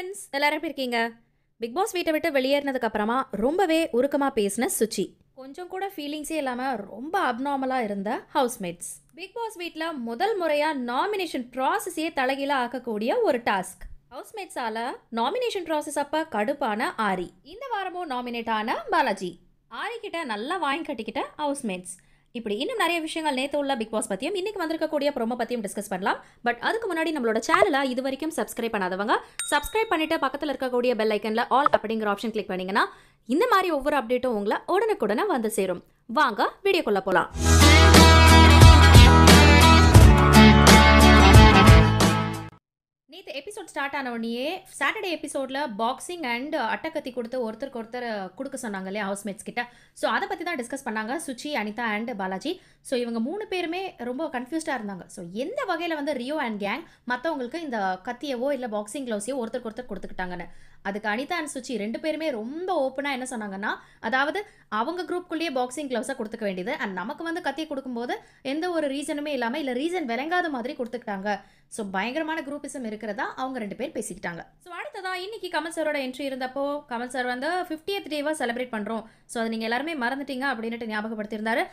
friends எல்லாரும் எப்படி இருக்கீங்க பிக் பாஸ் வீட்டை விட்டு வெளியேறினதுக்கு அப்புறமா ரொம்பவே உருக்கமாக பேசின சுச்சி கொஞ்சம் கூட ஃபீலிங்ஸே இல்லாமல் ரொம்ப அப்நார்மலாக இருந்த ஹவுஸ்மேட்ஸ் பிக் பாஸ் வீட்டில் முதல் முறையாக நாமினேஷன் ப்ராசஸே தலைகீழ ஆக்கக்கூடிய ஒரு டாஸ்க் ஹவுஸ்மேட்ஸால் நாமினேஷன் ப்ராசஸ் அப்போ கடுப்பான ஆரி இந்த வாரமும் நாமினேட் ஆன பாலாஜி ஆரி கிட்ட நல்லா வாங்கி கட்டிக்கிட்ட ஹவுஸ்மேட்ஸ் இப்படி இன்னும் நிறைய விஷயங்கள் நேற்று உள்ள பிக் பாஸ் பற்றியும் இன்னைக்கு வந்திருக்கக்கூடிய ப்ரோமோ பற்றியும் டிஸ்கஸ் பண்ணலாம் பட் அதுக்கு முன்னாடி நம்மளோட சேனலை இது வரைக்கும் சப்ஸ்கிரைப் பண்ணாதவங்க சப்ஸ்கிரைப் பண்ணிட்டு பக்கத்தில் இருக்கக்கூடிய பெல் ஐக்கனில் ஆல் அப்படிங்கிற ஆப்ஷன் கிளிக் பண்ணீங்கன்னா இந்த மாதிரி ஒவ்வொரு அப்டேட்டும் உங்களை உடனுக்குடனே வந்து சேரும் வாங்க வீடியோக்குள்ளே போகலாம் நேற்று எபிசோட் ஸ்டார்ட் ஆன உடனே சாட்டர்டே எபிசோடில் பாக்ஸிங் அண்ட் அட்டக்கத்தி கொடுத்து ஒருத்தருக்கு ஒருத்தர் கொடுக்க சொன்னாங்க இல்லையா ஹவுஸ்மேட்ஸ் கிட்ட ஸோ அதை பற்றி தான் டிஸ்கஸ் பண்ணாங்க சுச்சி அனிதா அண்ட் பாலாஜி ஸோ இவங்க மூணு பேருமே ரொம்ப கன்ஃபியூஸ்டாக இருந்தாங்க ஸோ எந்த வகையில் வந்து ரியோ அண்ட் கேங் மற்றவங்களுக்கு இந்த கத்தியவோ இல்லை பாக்ஸிங் க்ளவுஸையோ ஒருத்தருக்கு ஒருத்தர் கொடுத்துக்கிட்டாங்கன்னு அதுக்கு அனிதா அண்ட் சுச்சி ரெண்டு பேருமே ரொம்ப ஓப்பனாக என்ன சொன்னாங்கன்னா அதாவது அவங்க குரூப்புக்குள்ளேயே பாக்ஸிங் க்ளவுஸாக கொடுத்துக்க வேண்டியது அண்ட் நமக்கு வந்து கத்தி கொடுக்கும்போது எந்த ஒரு ரீசனுமே இல்லாமல் இல்லை ரீசன் விளங்காத மாதிரி கொடுத்துக்கிட்டாங்க ஸோ பயங்கரமான குரூப்பிசம் இருக்கிறதா அவங்க ரெண்டு பேர் பேசிக்கிட்டாங்க ஸோ அடுத்ததான் இன்னைக்கு கமல் சாரோட என்ட்ரி இருந்தப்போ கமல் சார் வந்து ஃபிஃப்டியத் டேவாக செலிப்ரேட் பண்ணுறோம் ஸோ அதை நீங்கள் எல்லாருமே மறந்துட்டீங்க அப்படின்ட்டு ஞாபகப்படுத்தியிருந்தாரு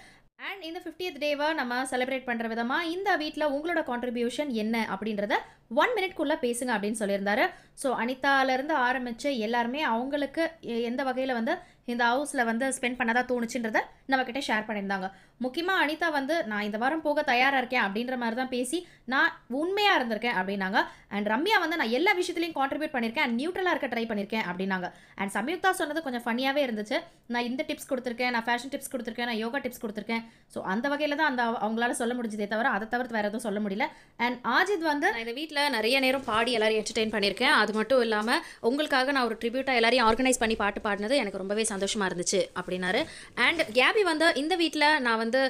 அண்ட் இந்த ஃபிஃப்டியத் டேவை நம்ம செலிப்ரேட் பண்ணுற விதமாக இந்த வீட்டில் உங்களோட கான்ட்ரிபியூஷன் என்ன அப்படின்றத ஒன் மினிட்குள்ளே பேசுங்க அப்படின்னு சொல்லியிருந்தாரு ஸோ அனிதாலேருந்து ஆரம்பித்து எல்லாருமே அவங்களுக்கு எந்த வகையில் வந்து இந்த ஹவுஸில் வந்து ஸ்பெண்ட் பண்ணதாக தோணுச்சுன்றத நம்மக்கிட்ட ஷேர் பண்ணியிருந்தாங்க முக்கியமாக அனிதா வந்து நான் இந்த வாரம் போக தயாராக இருக்கேன் அப்படின்ற மாதிரி தான் பேசி நான் உண்மையாக இருந்திருக்கேன் அப்படின்னாங்க அண்ட் ரம்யா வந்து நான் எல்லா விஷயத்துலையும் கான்ட்ரிபியூட் பண்ணியிருக்கேன் அண்ட் நியூட்ரலாக இருக்க ட்ரை பண்ணியிருக்கேன் அப்படின்னாங்க அண்ட் சம்யுக்தா சொன்னது கொஞ்சம் ஃபனியாகவே இருந்துச்சு நான் இந்த டிப்ஸ் கொடுத்துருக்கேன் நான் ஃபேஷன் டிப்ஸ் கொடுத்துருக்கேன் நான் யோகா டிப்ஸ் கொடுத்துருக்கேன் ஸோ அந்த வகையில் தான் அந்த அவங்களால சொல்ல முடிஞ்சதே தவிர அதை தவிர்த்து வேறு எதுவும் சொல்ல முடியல அண்ட் ஆஜித் வந்து நான் இந்த வீட்டில் நிறைய நேரம் பாடி எல்லாரையும் என்டர்டெயின் பண்ணியிருக்கேன் அது மட்டும் இல்லாமல் உங்களுக்காக நான் ஒரு ட்ரிபியூட்டாக எல்லாரையும் ஆர்கனைஸ் பண்ணி பாட்டு பாடினது எனக்கு ரொம்பவே சந்தோஷமாக இருந்துச்சு அப்படின்னாரு அண்ட் கேபி வந்து இந்த வீட்டில் நான் வந்து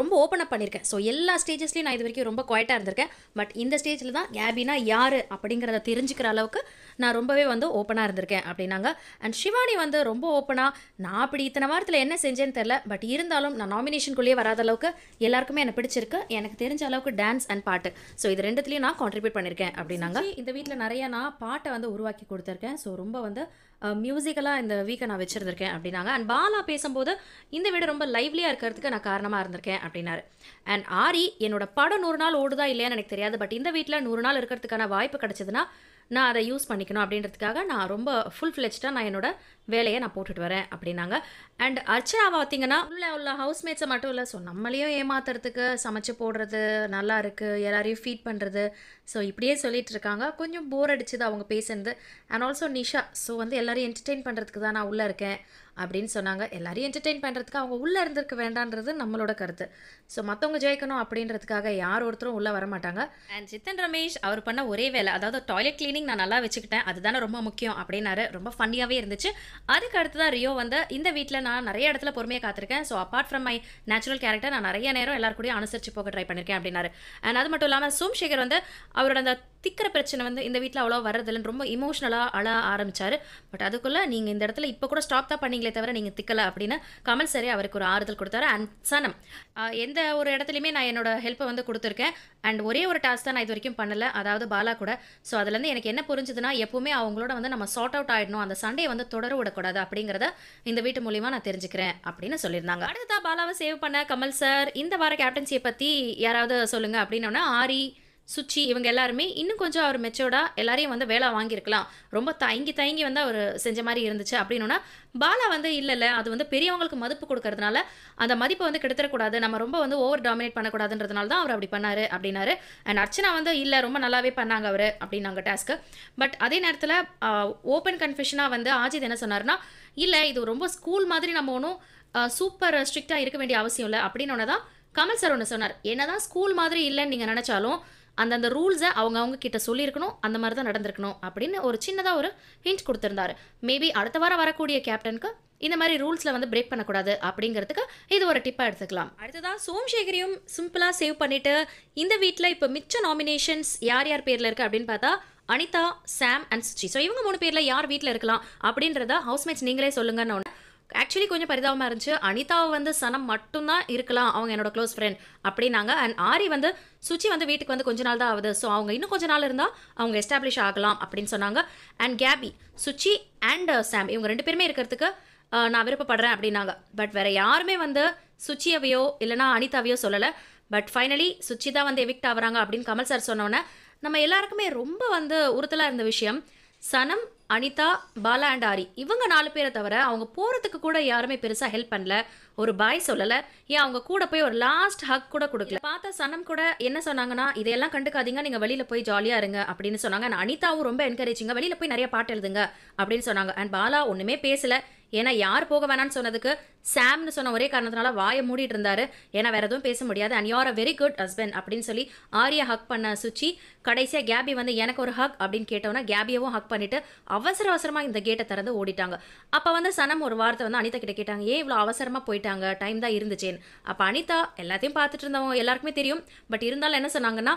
ரொம்ப ஓப்பன் அப் பண்ணியிருக்கேன் ஸோ எல்லா ஸ்டேஜஸ்லையும் நான் இது வரைக்கும் ரொம்ப குவாய்ட்டாக இருந்திருக்கேன் பட் இந்த ஸ்டேஜில் தான் கேபினா யார் அப்படிங்கிறத தெரிஞ்சுக்கிற அளவுக்கு நான் ரொம்பவே வந்து ஓப்பனாக இருந்திருக்கேன் அப்படின்னாங்க அண்ட் சிவானி வந்து ரொம்ப ஓப்பனாக நான் அப்படி இத்தனை வாரத்தில் என்ன செஞ்சேன்னு தெரில பட் இருந்தாலும் நான் நாமினேஷனுக்குள்ளேயே வராத அளவுக்கு எல்லாருக்குமே எனக்கு பிடிச்சிருக்கு எனக்கு தெரிஞ்ச அளவுக்கு டான்ஸ் அண்ட் பாட்டு ஸோ இது ரெண்டுத்துலையும் நான் கான்ட்ரிபியூட் பண்ணியிருக்கேன் அப்படின்னாங்க இந்த வீட்டில் நிறைய நான் பாட்டை வந்து உருவாக்கி கொடுத்துருக்கேன் ஸோ ரொம்ப வந்து மியூசிக்கலாக இந்த வீக்கை நான் வச்சுருந்துருக்கேன் அப்படின்னாங்க அண்ட் பாலா பேசும்போது இந்த வீடு ரொம்ப லைவ்லியாக இருக்கிறதுக்கு நான் காரணமாக இருந்திருக்கேன் அப்படின்னாரு அண்ட் ஆரி என்னோட படம் நூறு நாள் ஓடுதா இல்லையான்னு எனக்கு தெரியாது பட் இந்த வீட்டில் நூறு நாள் இருக்கிறதுக்கான வாய்ப்பு கிடச்சிதுன்னா நான் அதை யூஸ் பண்ணிக்கணும் அப்படின்றதுக்காக நான் ரொம்ப ஃபுல் ஃப்ளெஜ்டாக நான் என்னோட வேலையை நான் போட்டுட்டு வரேன் அப்படின்னாங்க அண்ட் அர்ச்சனாவை பார்த்தீங்கன்னா உள்ளே உள்ள ஹவுஸ்மேட்ஸை மட்டும் இல்லை ஸோ நம்மளையும் ஏமாத்துறதுக்கு சமைச்சு போடுறது நல்லா இருக்குது எல்லாரையும் ஃபீட் பண்ணுறது ஸோ இப்படியே சொல்லிட்டு இருக்காங்க கொஞ்சம் போர் அடிச்சுது அவங்க பேசுனது அண்ட் ஆல்சோ நிஷா ஸோ வந்து எல்லாரையும் என்டர்டெயின் பண்ணுறதுக்கு தான் நான் உள்ளே இருக்கேன் அப்படின்னு சொன்னாங்க எல்லாரையும் என்டர்டெயின் பண்ணுறதுக்கு அவங்க உள்ளே இருந்திருக்க வேண்டான்றது நம்மளோட கருத்து ஸோ மற்றவங்க ஜெயிக்கணும் அப்படின்றதுக்காக யார் ஒருத்தரும் உள்ளே வரமாட்டாங்க அண்ட் ஜித்தன் ரமேஷ் அவர் பண்ண ஒரே வேலை அதாவது டாய்லெட் கிளீனிங் நான் நல்லா வச்சுக்கிட்டேன் அதுதானே ரொம்ப முக்கியம் அப்படின்னாரு ரொம்ப ஃபன்னியாகவே இருந்துச்சு அதுக்கு அடுத்து தான் ரியோ வந்து இந்த வீட்டில் நான் நிறைய இடத்துல பொறுமையாக காத்திருக்கேன் so apart from my natural character நான் நிறைய நேரம் எல்லாருக்கூடிய அனுசரித்து போக ட்ரை பண்ணியிருக்கேன் அப்படின்னாரு அண்ட் அது மட்டும் இல்லாமல் சோம்சேகர் வந்து அவரோட அந்த திக்கிற பிரச்சனை வந்து இந்த வீட்டில் அவ்வளோ வர்றதில்லன்னு ரொம்ப இமோஷனலாக அழ ஆரம்பித்தார் பட் அதுக்குள்ளே நீங்கள் இந்த இடத்துல இப்போ கூட ஸ்டாப் தான் பண்ணீங்களே தவிர நீங்கள் திக்கலை அப்படின்னு கமல் சரே அவருக்கு ஒரு ஆறுதல் கொடுத்தாரு அண்ட் சனம் எந்த ஒரு இடத்துலையுமே நான் என்னோட ஹெல்ப்பை வந்து கொடுத்துருக்கேன் அண்ட் ஒரே ஒரு டாஸ்க் தான் நான் இது வரைக்கும் பண்ணலை அதாவது பாலா கூட ஸோ அதுலேருந்து எனக்கு என்ன புரிஞ்சுதுன்னா எப்போவுமே அவங்களோட வந்து நம்ம சார்ட் அவுட் ஆகிடணும் அந்த சண்டையை வந்து தொடர விடக்கூடாது அப்படிங்கிறத இந்த வீட்டு மூலியமாக நான் தெரிஞ்சுக்கிறேன் அப்படின்னு சொல்லியிருந்தாங்க அடுத்ததான் பாலாவை சேவ் பண்ண கமல் சார் இந்த வார கேப்டன்சியை பற்றி யாராவது சொல்லுங்கள் அப்படின்னோன்னா ஆரி சுச்சி இவங்க எல்லாருமே இன்னும் கொஞ்சம் அவர் மெச்சோர்டா எல்லாரையும் வந்து வேலை வாங்கியிருக்கலாம் ரொம்ப தயங்கி தயங்கி வந்து அவர் செஞ்ச மாதிரி இருந்துச்சு அப்படின்னா பாலா வந்து இல்லை இல்லை அது வந்து பெரியவங்களுக்கு மதிப்பு கொடுக்கறதுனால அந்த மதிப்பை வந்து கெடுத்துடக்கூடாது நம்ம ரொம்ப வந்து ஓவர் டாமினேட் பண்ணக்கூடாதுன்றதுனால தான் அவர் அப்படி பண்ணாரு அப்படின்னாரு அண்ட் அர்ச்சனா வந்து இல்லை ரொம்ப நல்லாவே பண்ணாங்க அவர் அப்படின்னாங்க டாஸ்க்கு பட் அதே நேரத்தில் ஓப்பன் கன்ஃபெஷனாக வந்து ஆஜித் என்ன சொன்னார்னா இல்லை இது ரொம்ப ஸ்கூல் மாதிரி நம்ம ஒன்றும் சூப்பர் ஸ்ட்ரிக்டாக இருக்க வேண்டிய அவசியம் இல்லை அப்படின்னு ஒன்று தான் கமல் சார் ஒன்று சொன்னார் என்னதான் ஸ்கூல் மாதிரி இல்லைன்னு நீங்கள் நினச்சாலும் அந்தந்த ரூல்ஸை அவங்க அவங்க கிட்ட சொல்லியிருக்கணும் அந்த மாதிரி தான் நடந்திருக்கணும் அப்படின்னு ஒரு சின்னதாக ஒரு ஹிண்ட் கொடுத்துருந்தாரு மேபி அடுத்த வாரம் வரக்கூடிய கேப்டனுக்கு இந்த மாதிரி ரூல்ஸில் வந்து பிரேக் பண்ணக்கூடாது அப்படிங்கிறதுக்கு இது ஒரு டிப்பாக எடுத்துக்கலாம் அடுத்ததாக சோம்சேகரியும் சிம்பிளாக சேவ் பண்ணிவிட்டு இந்த வீட்டில் இப்போ மிச்ச நாமினேஷன்ஸ் யார் யார் பேரில் இருக்குது அப்படின்னு பார்த்தா அனிதா சாம் அண்ட் சுச்சி ஸோ இவங்க மூணு பேரில் யார் வீட்டில் இருக்கலாம் அப்படின்றத ஹவுஸ்மேட்ஸ் நீங்களே சொல்லுங்கன்னு ஆக்சுவலி கொஞ்சம் பரிதாபமாக இருந்துச்சு அனிதாவை வந்து சனம் மட்டும்தான் இருக்கலாம் அவங்க என்னோட க்ளோஸ் ஃப்ரெண்ட் அப்படின்னாங்க அண்ட் ஆரி வந்து சுச்சி வந்து வீட்டுக்கு வந்து கொஞ்ச நாள் தான் ஆகுது ஸோ அவங்க இன்னும் கொஞ்ச நாள் இருந்தால் அவங்க எஸ்டாப்ளிஷ் ஆகலாம் அப்படின்னு சொன்னாங்க and Gabi Suchi and Sam uh, இவங்க ரெண்டு பேருமே இருக்கிறதுக்கு uh, நான் விருப்பப்படுறேன் அப்படின்னாங்க பட் வேறு யாருமே வந்து சுச்சியவையோ இல்லைனா அனிதாவையோ சொல்லலை பட் ஃபைனலி சுச்சி தான் வந்து எவிக்ட் ஆகுறாங்க அப்படின்னு கமல் சார் சொன்னோன்னே நம்ம எல்லாருக்குமே ரொம்ப வந்து உறுத்தலாக இருந்த விஷயம் சனம் அனிதா பாலா அண்ட் ஆரி இவங்க நாலு பேரை தவிர அவங்க போகிறதுக்கு கூட யாருமே பெருசாக ஹெல்ப் பண்ணல ஒரு பாய் சொல்லலை ஏன் அவங்க கூட போய் ஒரு லாஸ்ட் ஹக் கூட கொடுக்கல பார்த்தா சனம் கூட என்ன சொன்னாங்கன்னா இதையெல்லாம் கண்டுக்காதீங்க நீங்கள் வெளியில் போய் ஜாலியாக இருங்க அப்படின்னு சொன்னாங்க அனிதாவும் ரொம்ப என்கரேஜிங்க வெளியில் போய் நிறைய பாட்டு எழுதுங்க அப்படின்னு சொன்னாங்க அண்ட் பாலா ஒன்றுமே பேசலை ஏன்னா யார் போக வேணாம்னு சொன்னதுக்கு சாம்னு சொன்ன ஒரே காரணத்தினால வாயை மூடிட்டு இருந்தாரு ஏன்னா வேற எதுவும் பேச முடியாது and you are a very good husband அப்படின்னு சொல்லி ஆரியா ஹக் பண்ண சுச்சி கடைசியாக கேபி வந்து எனக்கு ஒரு ஹக் அப்படின்னு கேட்டோன்னா கேபியவும் ஹக் பண்ணிட்டு அவசர அவசரமாக இந்த கேட்டை திறந்து ஓடிட்டாங்க அப்போ வந்து சனம் ஒரு வார்த்தை வந்து அனிதா கிட்ட கேட்டாங்க ஏன் இவ்வளோ அவசரமாக போயிட்டாங்க டைம் தான் இருந்துச்சேன்னு அப்போ அனிதா எல்லாத்தையும் பார்த்துட்டு இருந்தவங்க எல்லாருக்குமே தெரியும் பட் இருந்தாலும் என்ன சொன்னாங்கன்னா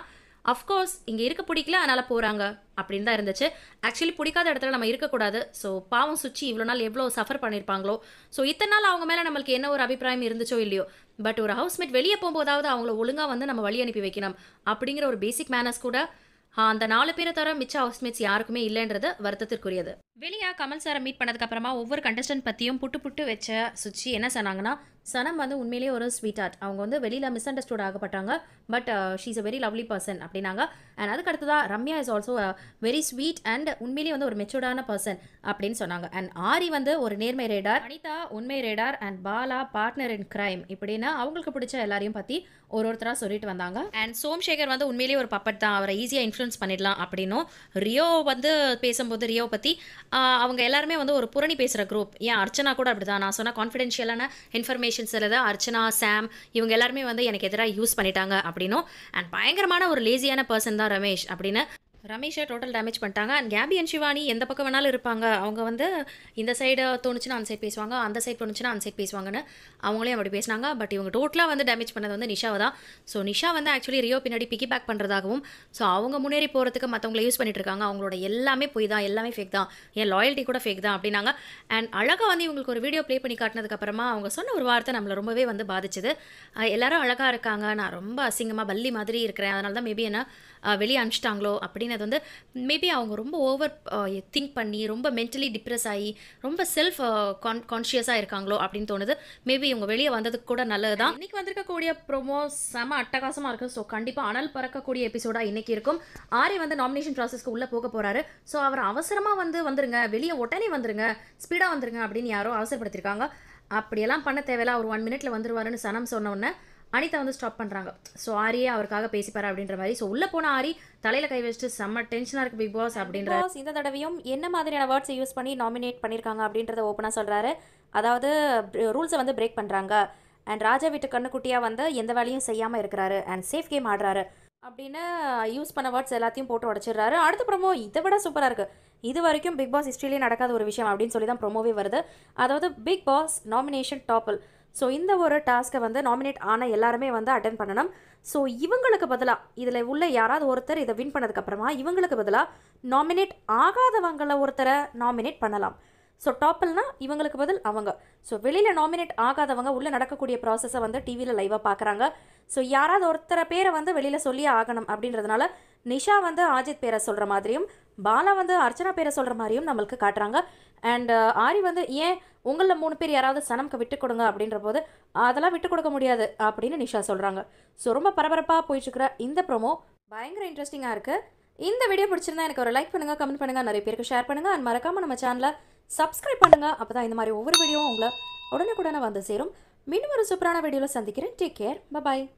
அஃப்கோர்ஸ் இங்கே இருக்க பிடிக்கல அதனால் போகிறாங்க அப்படின்னு தான் இருந்துச்சு ஆக்சுவலி பிடிக்காத இடத்துல நம்ம இருக்கக்கூடாது ஸோ பாவம் சுச்சி இவ்வளோ நாள் எவ்வளோ சஃபர் பண்ணியிருப்பாங்களோ ஸோ இத்தனை நாள் அவங்க மேலே நம்மளுக்கு என்ன ஒரு அபிப்பிராயம் இருந்துச்சோ இல்லையோ பட் ஒரு ஹவுஸ்மேட் வெளியே போகும்போதாவது அவங்கள ஒழுங்காக வந்து நம்ம வழி அனுப்பி வைக்கணும் அப்படிங்கிற ஒரு பேசிக் மேனர்ஸ் கூட அந்த நாலு பேரை தவிர மிச்ச ஹவுஸ்மேட்ஸ் யாருக்குமே இல்லைன்றது வருத்தத்திற்குரியது வெளியாக கமல் சாரை மீட் பண்ணதுக்கப்புறமா ஒவ்வொரு கண்டஸ்டன்ட் பற்றியும் புட்டு புட்டு வச்ச சுச்சி என்ன சொன்னாங்கன்னா சனம் வந்து உண்மையிலேயே ஒரு ஸ்வீட் ஆர்ட் அவங்க வந்து வெளியில் மிஸ் அண்டர்ஸ்டூட் ஆகப்பட்டாங்க but she's a very lovely person அப்படின்னாங்க அண்ட் அதுக்கு அடுத்ததாக Ramya is also very sweet and உண்மையிலேயே வந்து ஒரு மெச்சூர்டான பர்சன் அப்படின்னு சொன்னாங்க அண்ட் ஆரி வந்து ஒரு நேர்மை ரேடார் அனிதா உண்மை radar and Bala partner in crime இப்படின்னா அவங்களுக்கு பிடிச்ச எல்லாரையும் பற்றி ஒரு ஒருத்தராக சொல்லிட்டு வந்தாங்க அண்ட் சோம்சேகர் வந்து உண்மையிலேயே ஒரு பப்பட் தான் அவரை ஈஸியாக இன்ஃப்ளூன்ஸ் பண்ணிடலாம் அப்படின்னும் ரியோ வந்து பேசும்போது ரியோ பற்றி அவங்க எல்லாருமே வந்து ஒரு புரணி பேசுகிற குரூப் ஏன் அர்ச்சனா கூட அப்படி தான் நான் சொன்ன கான்ஃபிடென்ஷியலான இன்ஃபர்மேஷன் காம்பினேஷன்ஸில் தான் அர்ச்சனா சாம் இவங்க எல்லாருமே வந்து எனக்கு எதிராக யூஸ் பண்ணிட்டாங்க அப்படின்னும் அண்ட் பயங்கரமான ஒரு லேசியான பர்சன் தான் ரமேஷ் அப்படின்னு ரமேஷை டோட்டல் டேமேஜ் பண்ணிட்டாங்க அண்ட் கேபி அண்ட் சிவானி எந்த பக்கம் வேணாலும் இருப்பாங்க அவங்க வந்து இந்த சைடு தோணுச்சுன்னா அந்த சைட் பேசுவாங்க அந்த சைட் தோணுச்சுன்னா அந்த சைட் பேசுவாங்கன்னு அவங்களே அப்படி பேசினாங்க பட் இவங்க டோட்டலாக வந்து டேமேஜ் பண்ணது வந்து நிஷாவை தான் ஸோ நிஷா வந்து ஆக்சுவலி ரியோ பின்னாடி பிக்கி பேக் பண்ணுறதாகவும் ஸோ அவங்க முன்னேறி போகிறதுக்கு மற்றவங்களை யூஸ் பண்ணிட்டு இருக்காங்க அவங்களோட எல்லாமே போய் தான் எல்லாமே ஃபேக் தான் என் லாயல்ட்டி கூட ஃபேக் தான் அப்படின்னாங்க அண்ட் அழகாக வந்து இவங்களுக்கு ஒரு வீடியோ ப்ளே பண்ணி காட்டினதுக்கப்புறமா அவங்க சொன்ன ஒரு வார்த்தை நம்மளை ரொம்பவே வந்து பாதிச்சது எல்லாரும் அழகாக இருக்காங்க நான் ரொம்ப அசிங்கமாக பள்ளி மாதிரி இருக்கிறேன் அதனால தான் மேபி என்ன வெளியே அனுப்பிச்சிட்டாங்களோ அப்படின்னு அப்படிங்கிறது வந்து மேபி அவங்க ரொம்ப ஓவர் திங்க் பண்ணி ரொம்ப மென்டலி டிப்ரெஸ் ஆகி ரொம்ப செல்ஃப் கான் கான்ஷியஸாக இருக்காங்களோ அப்படின்னு தோணுது மேபி இவங்க வெளியே வந்ததுக்கு கூட நல்லது தான் இன்னைக்கு வந்திருக்கக்கூடிய ப்ரோமோ செம அட்டகாசமாக இருக்கும் ஸோ கண்டிப்பாக அனல் பறக்கக்கூடிய எபிசோடாக இன்றைக்கி இருக்கும் ஆரி வந்து நாமினேஷன் ப்ராசஸ்க்கு உள்ளே போக போகிறாரு ஸோ அவர் அவசரமாக வந்து வந்துருங்க வெளியே உடனே வந்துருங்க ஸ்பீடாக வந்துருங்க அப்படின்னு யாரோ அவசரப்படுத்திருக்காங்க அப்படியெல்லாம் பண்ண தேவையில்ல ஒரு ஒன் மினிட்ல வந்துருவாருன்னு சனம் சொன்ன அனிதா வந்து ஸ்டாப் பண்ணுறாங்க ஸோ ஆரியே அவருக்காக பேசிப்பார் அப்படின்ற மாதிரி ஸோ உள்ளே போன ஆரி தலையில் கை வச்சுட்டு செம்ம டென்ஷனாக இருக்குது பிக் பாஸ் அப்படின்ற இந்த தடவையும் என்ன மாதிரியான வேர்ட்ஸை யூஸ் பண்ணி நாமினேட் பண்ணியிருக்காங்க அப்படின்றத ஓப்பனாக சொல்கிறாரு அதாவது ரூல்ஸை வந்து பிரேக் பண்ணுறாங்க அண்ட் ராஜா வீட்டு கண்ணுக்குட்டியாக வந்து எந்த வேலையும் செய்யாமல் இருக்கிறாரு அண்ட் சேஃப் கேம் ஆடுறாரு அப்படின்னு யூஸ் uh, பண்ண வேர்ட்ஸ் எல்லாத்தையும் போட்டு உடச்சிடுறாரு அடுத்த ப்ரொமோ இதை விட சூப்பராக இருக்குது இது வரைக்கும் பிக் பாஸ் ஹிஸ்ட்ரியிலே நடக்காத ஒரு விஷயம் அப்படின்னு சொல்லி தான் ப்ரொமோவே வருது அதாவது பிக் பாஸ் நாமினேஷன் டாப்பல் ஸோ இந்த ஒரு டாஸ்க்கை வந்து நாமினேட் ஆன எல்லாருமே வந்து அட்டன் பண்ணணும் ஸோ இவங்களுக்கு பதிலாக இதில் உள்ள யாராவது ஒருத்தர் இதை வின் பண்ணதுக்கப்புறமா இவங்களுக்கு பதிலாக நாமினேட் ஆகாதவங்களை ஒருத்தரை நாமினேட் பண்ணலாம் ஸோ டாப்பில்னா இவங்களுக்கு பதில் அவங்க ஸோ வெளியில் நாமினேட் ஆகாதவங்க உள்ளே நடக்கக்கூடிய ப்ராசஸை வந்து டிவியில் லைவாக பார்க்குறாங்க ஸோ யாராவது ஒருத்தரை பேரை வந்து வெளியில் சொல்லியே ஆகணும் அப்படின்றதுனால நிஷா வந்து ஆஜித் பேரை சொல்கிற மாதிரியும் பாலா வந்து அர்ச்சனா பேரை சொல்கிற மாதிரியும் நம்மளுக்கு காட்டுறாங்க அண்ட் uh, ஆரி வந்து ஏன் உங்களில் மூணு பேர் யாராவது சனம்க்கு விட்டு கொடுங்க அப்படின்ற போது அதெல்லாம் விட்டு கொடுக்க முடியாது அப்படின்னு நிஷா சொல்கிறாங்க ஸோ ரொம்ப பரபரப்பாக போயிட்டுருக்கிற இந்த ப்ரோமோ பயங்கர இன்ட்ரெஸ்டிங்காக இருக்குது இந்த வீடியோ பிடிச்சிருந்தா எனக்கு ஒரு லைக் பண்ணுங்கள் கமெண்ட் பண்ணுங்கள் நிறைய பேருக்கு ஷேர் பண்ணுங்கள் அண்ட் மறக்காமல் நம்ம சேனலை சப்ஸ்கிரைப் பண்ணுங்கள் அப்போ தான் இந்த மாதிரி ஒவ்வொரு வீடியோவும் உங்களை உடனுக்குடனே வந்து சேரும் மீண்டும் ஒரு சூப்பரான வீடியோவில் சந்திக்கிறேன் டேக் கேர் பாய்